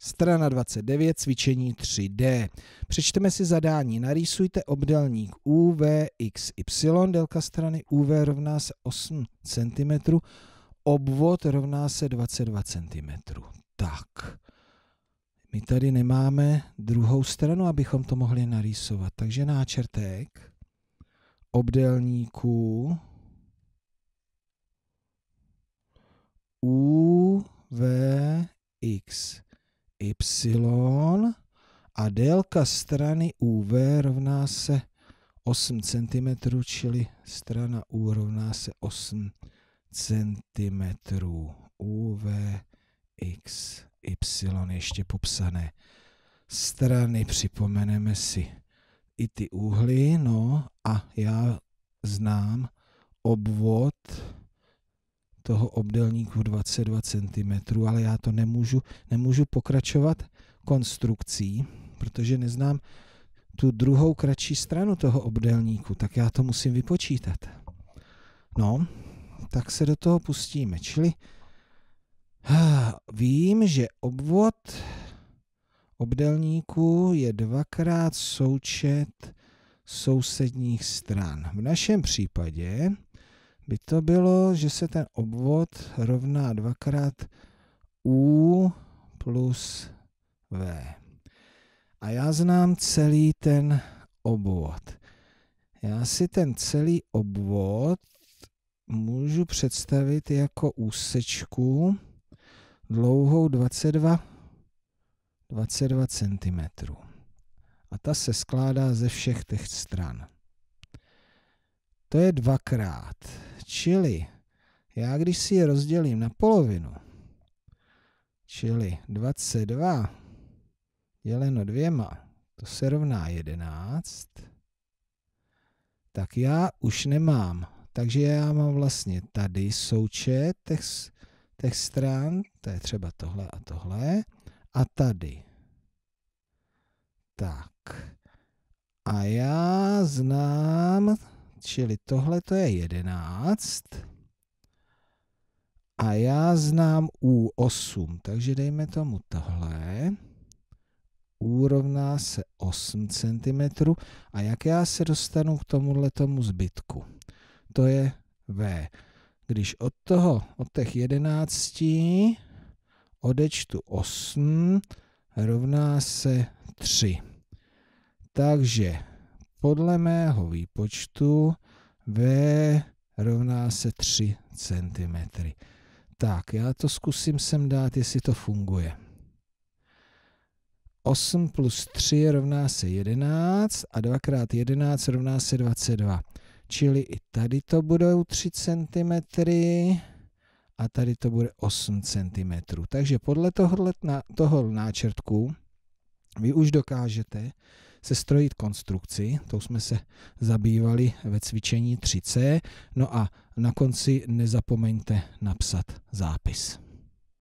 Strana 29, cvičení 3D. Přečteme si zadání. Narýsujte obdelník Y délka strany UV rovná se 8 cm, obvod rovná se 22 cm. Tak, my tady nemáme druhou stranu, abychom to mohli narýsovat. Takže náčrtek obdelníku UVX y a délka strany UV rovná se 8 cm, čili strana U rovná se 8 cm. UV x, y ještě popsané strany, připomeneme si i ty úhly, no a já znám obvod toho obdelníku 22 cm, ale já to nemůžu, nemůžu pokračovat konstrukcí, protože neznám tu druhou kratší stranu toho obdelníku, tak já to musím vypočítat. No, tak se do toho pustíme. Čili ah, vím, že obvod obdelníku je dvakrát součet sousedních stran. V našem případě by to bylo, že se ten obvod rovná dvakrát U plus V. A já znám celý ten obvod. Já si ten celý obvod můžu představit jako úsečku dlouhou 22, 22 cm. A ta se skládá ze všech těch stran. To je dvakrát Čili já, když si je rozdělím na polovinu, čili 22 děleno dvěma, to se rovná 11, tak já už nemám. Takže já mám vlastně tady součet těch, těch stran, to je třeba tohle a tohle, a tady. Tak. A já znám Čili tohle to je 11. A já znám U8, takže dejme tomu tohle. U rovná se 8 cm. A jak já se dostanu k tomuhle tomu zbytku? To je V. Když od toho, od těch 11 odečtu 8, rovná se 3. Takže podle mého výpočtu V rovná se 3 cm. Tak, já to zkusím sem dát, jestli to funguje. 8 plus 3 rovná se 11 a 2 krát 11 rovná se 22. Čili i tady to budou 3 cm a tady to bude 8 cm. Takže podle toho, tohohle náčrtku vy už dokážete sestrojit konstrukci, to jsme se zabývali ve cvičení 3C, no a na konci nezapomeňte napsat zápis.